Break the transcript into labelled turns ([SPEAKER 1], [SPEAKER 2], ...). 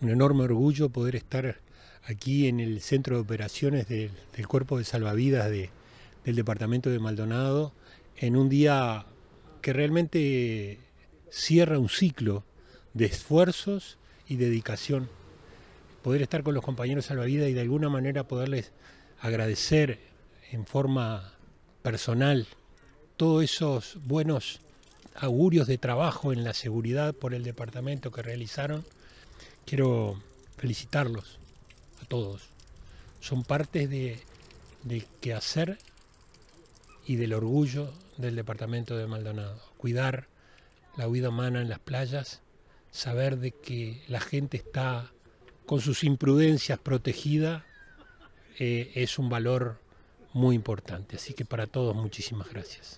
[SPEAKER 1] un enorme orgullo poder estar aquí en el centro de operaciones del, Cuerpo de Salvavidas del Departamento de Maldonado, en un día que realmente cierra un ciclo de esfuerzos y dedicación. Poder estar con los compañeros salvavidas y de alguna manera poderles agradecer en forma personal todos esos buenos augurios de trabajo en la seguridad por el departamento que realizaron Quiero felicitarlos a todos. Son parte de, del quehacer y del orgullo del departamento de Maldonado. Cuidar la huida humana en las playas, saber de que la gente está con sus imprudencias protegida, eh, es un valor muy importante. Así que para todos muchísimas gracias.